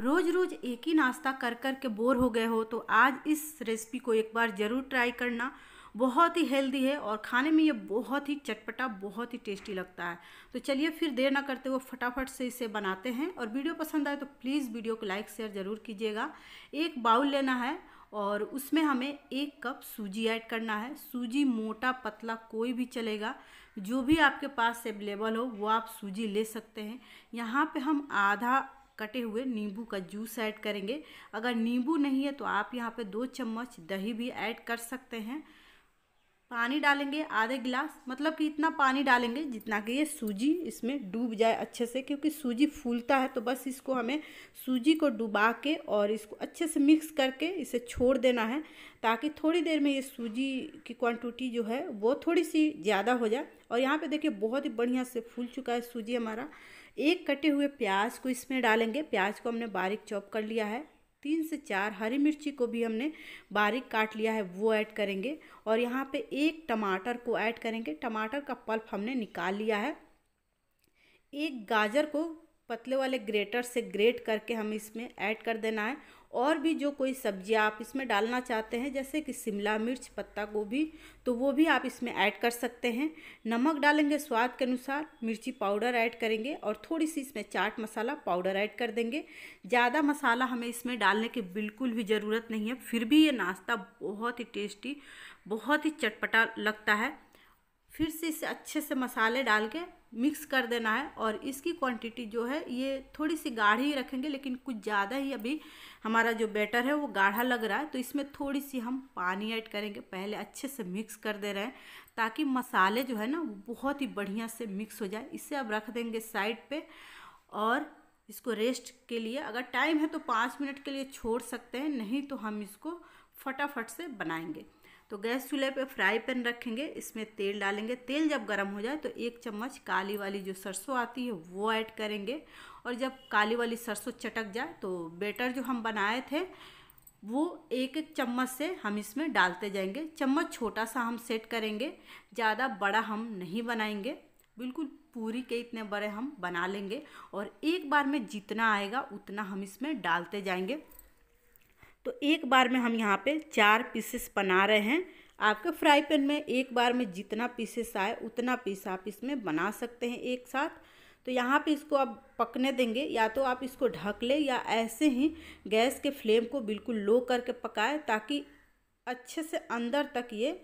रोज़ रोज़ एक ही नाश्ता कर कर के बोर हो गए हो तो आज इस रेसिपी को एक बार ज़रूर ट्राई करना बहुत ही हेल्दी है और खाने में ये बहुत ही चटपटा बहुत ही टेस्टी लगता है तो चलिए फिर देर ना करते हुए फटाफट से इसे बनाते हैं और वीडियो पसंद आए तो प्लीज़ वीडियो को लाइक शेयर ज़रूर कीजिएगा एक बाउल लेना है और उसमें हमें एक कप सूजी ऐड करना है सूजी मोटा पतला कोई भी चलेगा जो भी आपके पास अवेलेबल हो वो आप सूजी ले सकते हैं यहाँ पे हम आधा कटे हुए नींबू का जूस ऐड करेंगे अगर नींबू नहीं है तो आप यहाँ पे दो चम्मच दही भी ऐड कर सकते हैं पानी डालेंगे आधे गिलास मतलब कि इतना पानी डालेंगे जितना कि ये सूजी इसमें डूब जाए अच्छे से क्योंकि सूजी फूलता है तो बस इसको हमें सूजी को डुबा के और इसको अच्छे से मिक्स करके इसे छोड़ देना है ताकि थोड़ी देर में ये सूजी की क्वांटिटी जो है वो थोड़ी सी ज़्यादा हो जाए और यहाँ पे देखिए बहुत ही बढ़िया से फूल चुका है सूजी हमारा एक कटे हुए प्याज को इसमें डालेंगे प्याज को हमने बारीक चॉप कर लिया है तीन से चार हरी मिर्ची को भी हमने बारीक काट लिया है वो ऐड करेंगे और यहाँ पे एक टमाटर को ऐड करेंगे टमाटर का पल्प हमने निकाल लिया है एक गाजर को पतले वाले ग्रेटर से ग्रेट करके हम इसमें ऐड कर देना है और भी जो कोई सब्जियाँ आप इसमें डालना चाहते हैं जैसे कि शिमला मिर्च पत्ता गोभी तो वो भी आप इसमें ऐड कर सकते हैं नमक डालेंगे स्वाद के अनुसार मिर्ची पाउडर ऐड करेंगे और थोड़ी सी इसमें चाट मसाला पाउडर ऐड कर देंगे ज़्यादा मसाला हमें इसमें डालने की बिल्कुल भी ज़रूरत नहीं है फिर भी ये नाश्ता बहुत ही टेस्टी बहुत ही चटपटा लगता है फिर से इसे अच्छे से मसाले डाल के मिक्स कर देना है और इसकी क्वांटिटी जो है ये थोड़ी सी गाढ़ी ही रखेंगे लेकिन कुछ ज़्यादा ही अभी हमारा जो बैटर है वो गाढ़ा लग रहा है तो इसमें थोड़ी सी हम पानी ऐड करेंगे पहले अच्छे से मिक्स कर दे रहे हैं ताकि मसाले जो है ना वो बहुत ही बढ़िया से मिक्स हो जाए इसे अब रख देंगे साइड पर और इसको रेस्ट के लिए अगर टाइम है तो पाँच मिनट के लिए छोड़ सकते हैं नहीं तो हम इसको फटाफट से बनाएंगे तो गैस चूल्हे पे फ्राई पैन रखेंगे इसमें तेल डालेंगे तेल जब गर्म हो जाए तो एक चम्मच काली वाली जो सरसों आती है वो ऐड करेंगे और जब काली वाली सरसों चटक जाए तो बेटर जो हम बनाए थे वो एक एक चम्मच से हम इसमें डालते जाएंगे चम्मच छोटा सा हम सेट करेंगे ज़्यादा बड़ा हम नहीं बनाएंगे बिल्कुल पूरी के इतने बड़े हम बना लेंगे और एक बार में जितना आएगा उतना हम इसमें डालते जाएंगे तो एक बार में हम यहाँ पे चार पीसेस बना रहे हैं आपके फ्राई पैन में एक बार में जितना पीसेस आए उतना पीस आप इसमें बना सकते हैं एक साथ तो यहाँ पे इसको आप पकने देंगे या तो आप इसको ढक लें या ऐसे ही गैस के फ्लेम को बिल्कुल लो करके पकाएं ताकि अच्छे से अंदर तक ये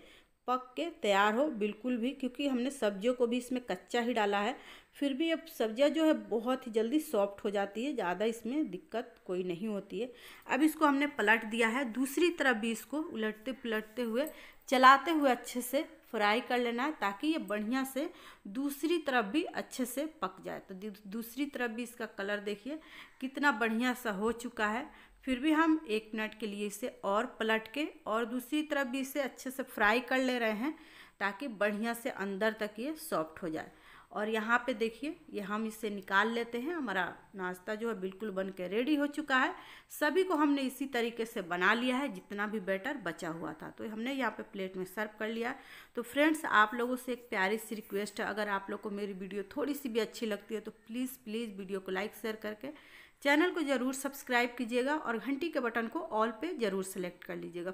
पक के तैयार हो बिल्कुल भी क्योंकि हमने सब्जियों को भी इसमें कच्चा ही डाला है फिर भी अब सब्जियां जो है बहुत ही जल्दी सॉफ्ट हो जाती है ज़्यादा इसमें दिक्कत कोई नहीं होती है अब इसको हमने पलट दिया है दूसरी तरफ भी इसको उलटते पलटते हुए चलाते हुए अच्छे से फ्राई कर लेना है ताकि ये बढ़िया से दूसरी तरफ भी अच्छे से पक जाए तो दूसरी तरफ भी इसका कलर देखिए कितना बढ़िया सा हो चुका है फिर भी हम एक मिनट के लिए इसे और पलट के और दूसरी तरफ भी इसे अच्छे से फ्राई कर ले रहे हैं ताकि बढ़िया से अंदर तक ये सॉफ्ट हो जाए और यहाँ पे देखिए ये हम इसे निकाल लेते हैं हमारा नाश्ता जो है बिल्कुल बन के रेडी हो चुका है सभी को हमने इसी तरीके से बना लिया है जितना भी बैटर बचा हुआ था तो हमने यहाँ पे प्लेट में सर्व कर लिया तो फ्रेंड्स आप लोगों से एक प्यारी सी रिक्वेस्ट है अगर आप लोग को मेरी वीडियो थोड़ी सी भी अच्छी लगती है तो प्लीज़ प्लीज़ वीडियो को लाइक शेयर करके चैनल को ज़रूर सब्सक्राइब कीजिएगा और घंटी के बटन को ऑल पर ज़रूर सेलेक्ट कर लीजिएगा